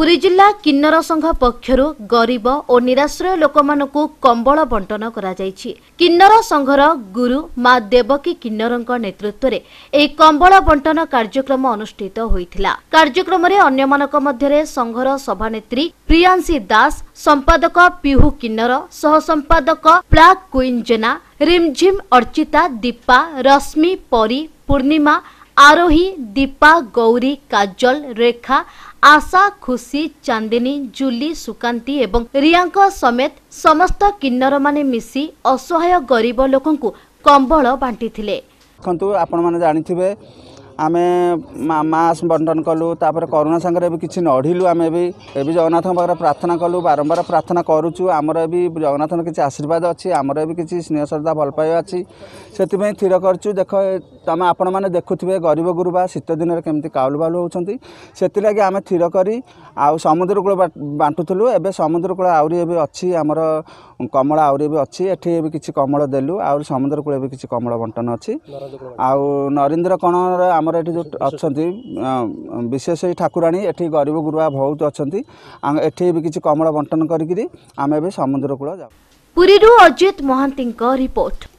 ପୁରୀ ଜିଲ୍ଲା କିନ୍ନର ସଂଘ ପକ୍ଷରୁ ଗରିବ ଓ ନିରାଶ୍ରୟ ଲୋକମାନଙ୍କୁ କମ୍ବଳ ବଣ୍ଟନ କରାଯାଇଛି କିନ୍ନର ସଂଘର ଗୁରୁ ମା ଦେବକୀ କିନ୍ନରଙ୍କ ନେତୃତ୍ୱରେ ଏହି କମ୍ବଳ ବଣ୍ଟନ କାର୍ଯ୍ୟକ୍ରମ ଅନୁଷ୍ଠିତ ହୋଇଥିଲା କାର୍ଯ୍ୟକ୍ରମରେ ଅନ୍ୟମାନଙ୍କ ମଧ୍ୟରେ ସଂଘର ସଭାନେତ୍ରୀ ପ୍ରିୟାଂଶୀ ଦାସ ସମ୍ପାଦକ ପିହୁ କିନ୍ନର ସହ ସମ୍ପାଦକ ପ୍ଲାକ୍ କୁଇନ୍ ଜେନା ରିମ୍ଝିମ୍ ଅର୍ଚ୍ଚିତା ଦୀପା ରଶ୍ମୀ ପରୀ ପୂର୍ଣ୍ଣିମା ଆରୋହୀ ଦୀପା ଗୌରୀ କାଜଲ ରେଖା ଆଶା ଖୁସି ଚାନ୍ଦିନୀ ଜୁଲି ସୁକାନ୍ତି ଏବଂ ରିୟାଙ୍କ ସମେତ ସମସ୍ତ କିନ୍ନରମାନେ ମିଶି ଅସହାୟ ଗରିବ ଲୋକଙ୍କୁ କମ୍ବଳ ବାଣ୍ଟିଥିଲେ ଦେଖନ୍ତୁ ଆପଣମାନେ ଜାଣିଥିବେ ଆମେ ମାସ୍ ବଣ୍ଟନ କଲୁ ତା'ପରେ କରୁଣା ସାଙ୍ଗରେ ବି କିଛି ନଢ଼ିଲୁ ଆମେ ବି ଏବେ ଜଗନ୍ନାଥଙ୍କ ପାଖରେ ପ୍ରାର୍ଥନା କଲୁ ବାରମ୍ବାର ପ୍ରାର୍ଥନା କରୁଛୁ ଆମର ବି ଜଗନ୍ନାଥଙ୍କ କିଛି ଆଶୀର୍ବାଦ ଅଛି ଆମର ବି କିଛି ସ୍ନେହ ଶ୍ରଦ୍ଧା ଭଲ ପାଇବା ଅଛି ସେଥିପାଇଁ ସ୍ଥିର କରିଛୁ ଦେଖ ତମେ ଆପଣମାନେ ଦେଖୁଥିବେ ଗରିବ ଗୁରୁବା ଶୀତ ଦିନରେ କେମିତି କାଉଲୁ ବାଉଲୁ ହେଉଛନ୍ତି ସେଥିଲାଗି ଆମେ ସ୍ଥିର କରି ଆଉ ସମୁଦ୍ରକୂଳ ବାଣ୍ଟୁଥିଲୁ ଏବେ ସମୁଦ୍ରକୂଳ ଆହୁରି ଏବେ ଅଛି ଆମର କମଳ ଆହୁରି ବି ଅଛି ଏଠି ଏବେ କିଛି କମଳ ଦେଲୁ ଆହୁରି ସମୁଦ୍ରକୂଳ ବି କିଛି କମଳ ବଣ୍ଟନ ଅଛି ଆଉ ନରେନ୍ଦ୍ର କଣର ଆମର ଏଠି ଯେଉଁ ଅଛନ୍ତି ବିଶେଷ ଏଇ ଠାକୁରାଣୀ ଏଠି ଗରିବ ଗୁରୁବା ବହୁତ ଅଛନ୍ତି ଏଠି ବି କିଛି କମଳ ବଣ୍ଟନ କରିକିରି ଆମେ ଏବେ ସମୁଦ୍ରକୂଳ ଯାଉ ପୁରୀରୁ ଅଜିତ ମହାନ୍ତିଙ୍କ ରିପୋର୍ଟ